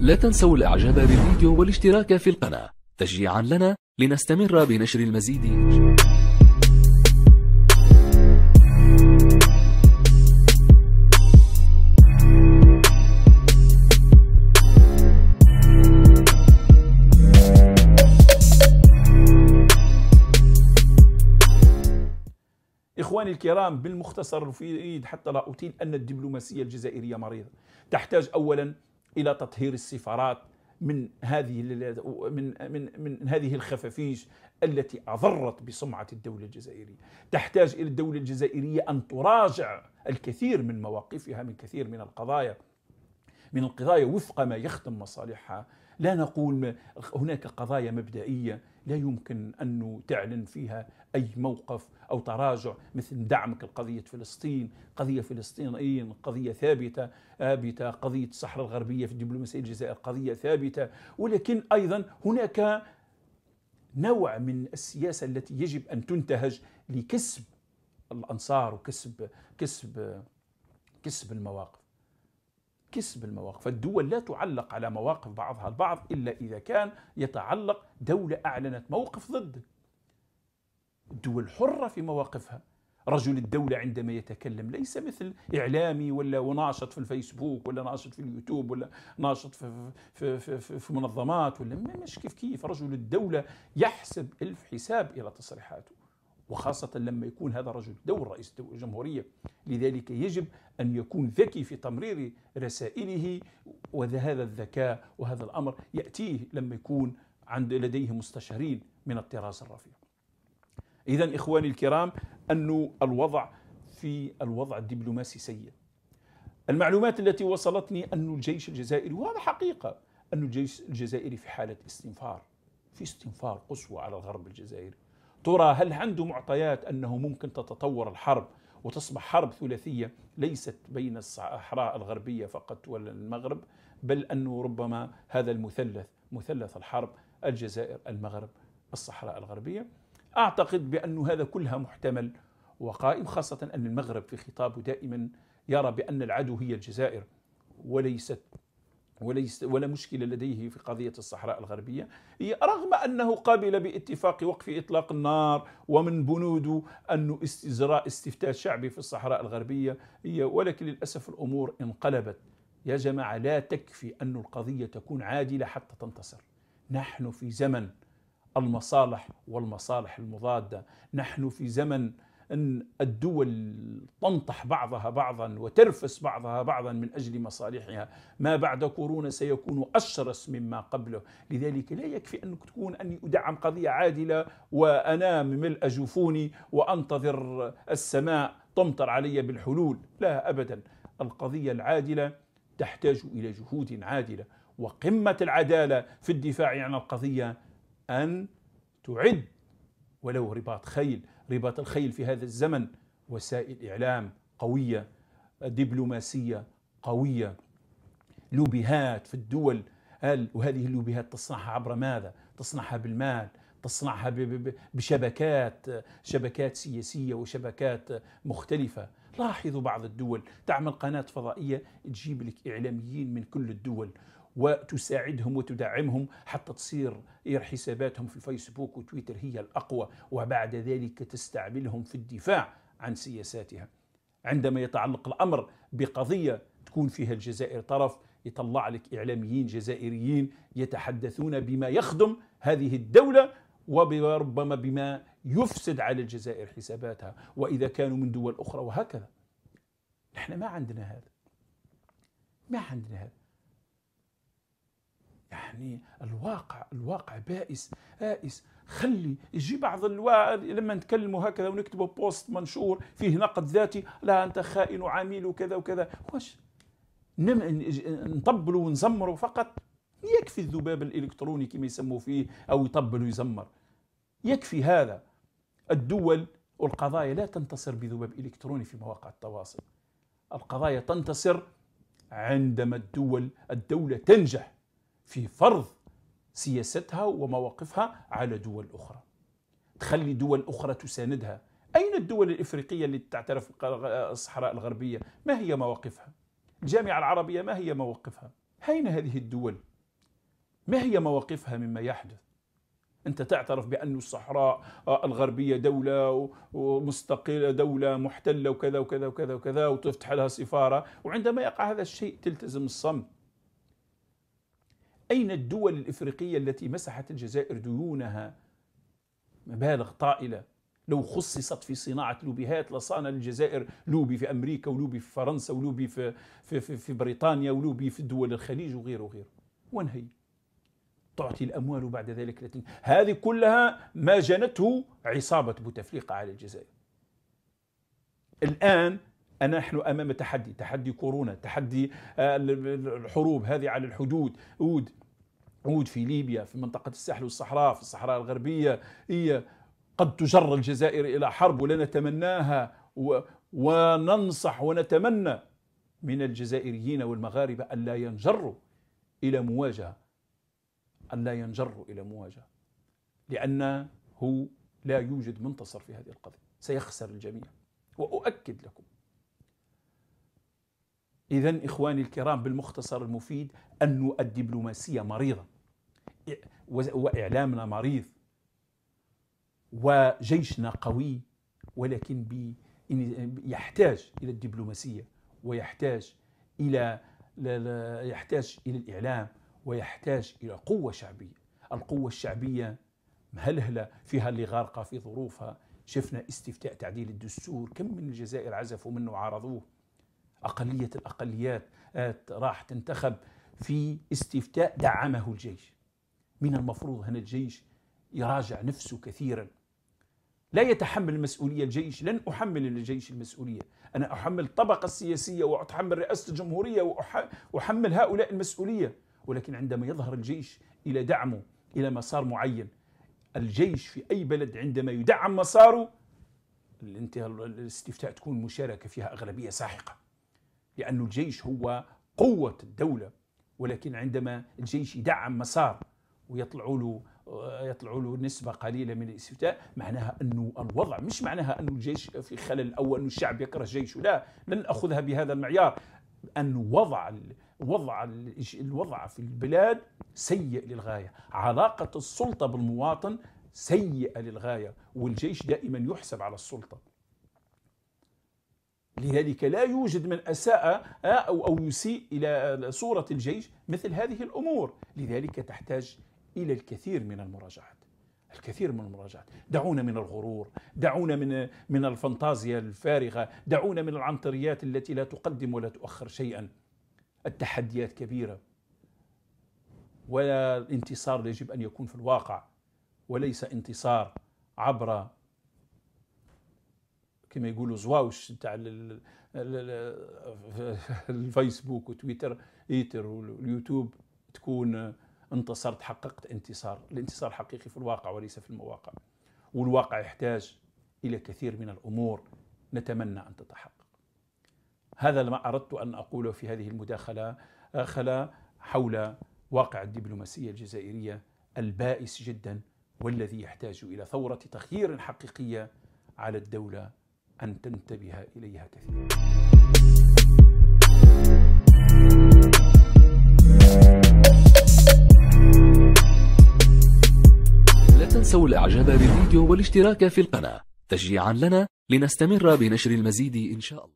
لا تنسوا الإعجاب بالفيديو والاشتراك في القناة تشجيعا لنا لنستمر بنشر المزيد إخواني الكرام بالمختصر في حتى لا أطيل أن الدبلوماسية الجزائرية مريضة تحتاج أولا الى تطهير السفارات من هذه من من من هذه الخفافيش التي اضرت بسمعه الدوله الجزائريه، تحتاج الى الدوله الجزائريه ان تراجع الكثير من مواقفها من كثير من القضايا من القضايا وفق ما يخدم مصالحها، لا نقول هناك قضايا مبدئيه لا يمكن أن تعلن فيها أي موقف أو تراجع مثل دعمك لقضية فلسطين قضية فلسطينيين قضية ثابتة ثابتة قضية الصحراء الغربية في الدبلوماسية الجزائر قضية ثابتة ولكن أيضا هناك نوع من السياسة التي يجب أن تنتهج لكسب الأنصار وكسب كسب كسب المواقف كسب المواقف فالدول لا تعلق على مواقف بعضها البعض إلا إذا كان يتعلق دولة أعلنت موقف ضدك الدول حرة في مواقفها رجل الدولة عندما يتكلم ليس مثل إعلامي ولا وناشط في الفيسبوك ولا ناشط في اليوتيوب ولا ناشط في, في, في, في, في منظمات ولا مش كيف كيف رجل الدولة يحسب ألف حساب إلى تصريحاته وخاصة لما يكون هذا رجل دور رئيس الجمهورية لذلك يجب أن يكون ذكي في تمرير رسائله وهذا الذكاء وهذا الأمر يأتيه لما يكون عند لديه مستشارين من الطراز الرفيع إذا إخواني الكرام أن الوضع في الوضع الدبلوماسي سيء المعلومات التي وصلتني أن الجيش الجزائري وهذا حقيقة أن الجيش الجزائري في حالة استنفار في استنفار قصوى على الغرب الجزائري ترى هل عنده معطيات أنه ممكن تتطور الحرب وتصبح حرب ثلاثية ليست بين الصحراء الغربية فقط ولا المغرب بل أنه ربما هذا المثلث مثلث الحرب الجزائر المغرب الصحراء الغربية أعتقد بأن هذا كلها محتمل وقائم خاصة أن المغرب في خطابه دائما يرى بأن العدو هي الجزائر وليست وليس ولا مشكلة لديه في قضية الصحراء الغربية رغم أنه قبل باتفاق وقف إطلاق النار ومن بنوده أن استزراء استفتاء شعبي في الصحراء الغربية هي ولكن للأسف الأمور انقلبت يا جماعة لا تكفي أن القضية تكون عادلة حتى تنتصر نحن في زمن المصالح والمصالح المضادة نحن في زمن أن الدول تنطح بعضها بعضا وترفس بعضها بعضا من أجل مصالحها ما بعد كورونا سيكون أشرس مما قبله لذلك لا يكفي أن تكون أني أدعم قضية عادلة وأنام ملء جفوني وأنتظر السماء تمطر علي بالحلول لا أبدا القضية العادلة تحتاج إلى جهود عادلة وقمة العدالة في الدفاع عن القضية أن تعد ولو رباط خيل رباط الخيل في هذا الزمن وسائل إعلام قوية دبلوماسية قوية لوبيهات في الدول وهذه اللوبيهات تصنعها عبر ماذا؟ تصنعها بالمال تصنعها بشبكات شبكات سياسية وشبكات مختلفة لاحظوا بعض الدول تعمل قناة فضائية تجيب لك إعلاميين من كل الدول وتساعدهم وتدعمهم حتى تصير حساباتهم في فيسبوك وتويتر هي الأقوى وبعد ذلك تستعملهم في الدفاع عن سياساتها عندما يتعلق الأمر بقضية تكون فيها الجزائر طرف يطلع لك إعلاميين جزائريين يتحدثون بما يخدم هذه الدولة وربما بما يفسد على الجزائر حساباتها وإذا كانوا من دول أخرى وهكذا نحن ما عندنا هذا ما عندنا هذا يعني الواقع الواقع بائس بائس خلي يجي بعض الوا... لما نتكلموا هكذا ونكتبوا بوست منشور فيه نقد ذاتي لا انت خائن وعميل وكذا وكذا واش نم... نطبلوا ونزمروا فقط يكفي الذباب الالكتروني كما يسموه فيه او يطبل ويزمر يكفي هذا الدول والقضايا لا تنتصر بذباب الكتروني في مواقع التواصل القضايا تنتصر عندما الدول الدوله تنجح في فرض سياستها ومواقفها على دول أخرى تخلي دول أخرى تساندها أين الدول الإفريقية التي تعترف الصحراء الغربية ما هي مواقفها الجامعة العربية ما هي مواقفها أين هذه الدول ما هي مواقفها مما يحدث أنت تعترف بأن الصحراء آه، الغربية دولة ومستقلة دولة محتلة وكذا وكذا وكذا وكذا وتفتح لها سفارة وعندما يقع هذا الشيء تلتزم الصمت أين الدول الإفريقية التي مسحت الجزائر ديونها مبالغ طائلة لو خصصت في صناعة لوبيهات لصان الجزائر لوبي في أمريكا ولوبي في فرنسا ولوبي في, في, في, في بريطانيا ولوبي في دول الخليج وغيره وغيره وانهي تعطي الأموال بعد ذلك لتن... هذه كلها ما جنته عصابة بوتفليقة على الجزائر الآن أنا نحن امام تحدي تحدي كورونا تحدي آه، الحروب هذه على الحدود عود عود في ليبيا في منطقه الساحل والصحراء في الصحراء الغربيه هي قد تجر الجزائر الى حرب ولا نتمناها وننصح ونتمنى من الجزائريين والمغاربه ان لا ينجروا الى مواجهه ان لا ينجروا الى مواجهه لانه لا يوجد منتصر في هذه القضيه سيخسر الجميع واؤكد لكم إذا إخواني الكرام بالمختصر المفيد أن الدبلوماسية مريضة وإعلامنا مريض وجيشنا قوي ولكن يحتاج إلى الدبلوماسية ويحتاج إلى يحتاج إلى الإعلام ويحتاج إلى قوة شعبية القوة الشعبية مهلهلة فيها اللي غارقة في ظروفها شفنا استفتاء تعديل الدستور كم من الجزائر عزفوا منه وعارضوه أقلية الأقليات آه، راح تنتخب في استفتاء دعمه الجيش من المفروض أن الجيش يراجع نفسه كثيرا لا يتحمل المسؤولية الجيش لن أحمل الجيش المسؤولية أنا أحمل الطبقة السياسية وأتحمل رئاسة الجمهورية وأحمل هؤلاء المسؤولية ولكن عندما يظهر الجيش إلى دعمه إلى مسار معين الجيش في أي بلد عندما يدعم مساره الاستفتاء تكون مشاركة فيها أغلبية ساحقة لأن الجيش هو قوة الدولة ولكن عندما الجيش يدعم مسار ويطلعوا له آه، يطلعوا له نسبة قليلة من الاستفتاء معناها أنه الوضع مش معناها أنه الجيش في خلل أو أنه الشعب يكره جيشه لا لن أخذها بهذا المعيار أن وضع الوضع الوضع في البلاد سيء للغاية علاقة السلطة بالمواطن سيئة للغاية والجيش دائما يحسب على السلطة لذلك لا يوجد من أساء آه، أو أو يسيء إلى صورة الجيش مثل هذه الأمور لذلك تحتاج إلى الكثير من المراجعات الكثير من المراجعات دعونا من الغرور دعونا من من الفانتازيا الفارغة دعونا من العنطريات التي لا تقدم ولا تؤخر شيئا التحديات كبيرة والانتصار يجب أن يكون في الواقع وليس انتصار عبر كما يقولوا زواوش تاع الفيسبوك وتويتر ايتر واليوتيوب تكون انتصرت حققت انتصار الانتصار حقيقي في الواقع وليس في المواقع والواقع يحتاج الى كثير من الامور نتمنى ان تتحقق هذا ما اردت ان اقوله في هذه المداخله خلا حول واقع الدبلوماسيه الجزائريه البائس جدا والذي يحتاج الى ثوره تغيير حقيقيه على الدوله أن تنتبه إليها كثيرا لا تنسوا الإعجاب بالفيديو والاشتراك في القناة تشجيعا لنا لنستمر بنشر المزيد إن شاء الله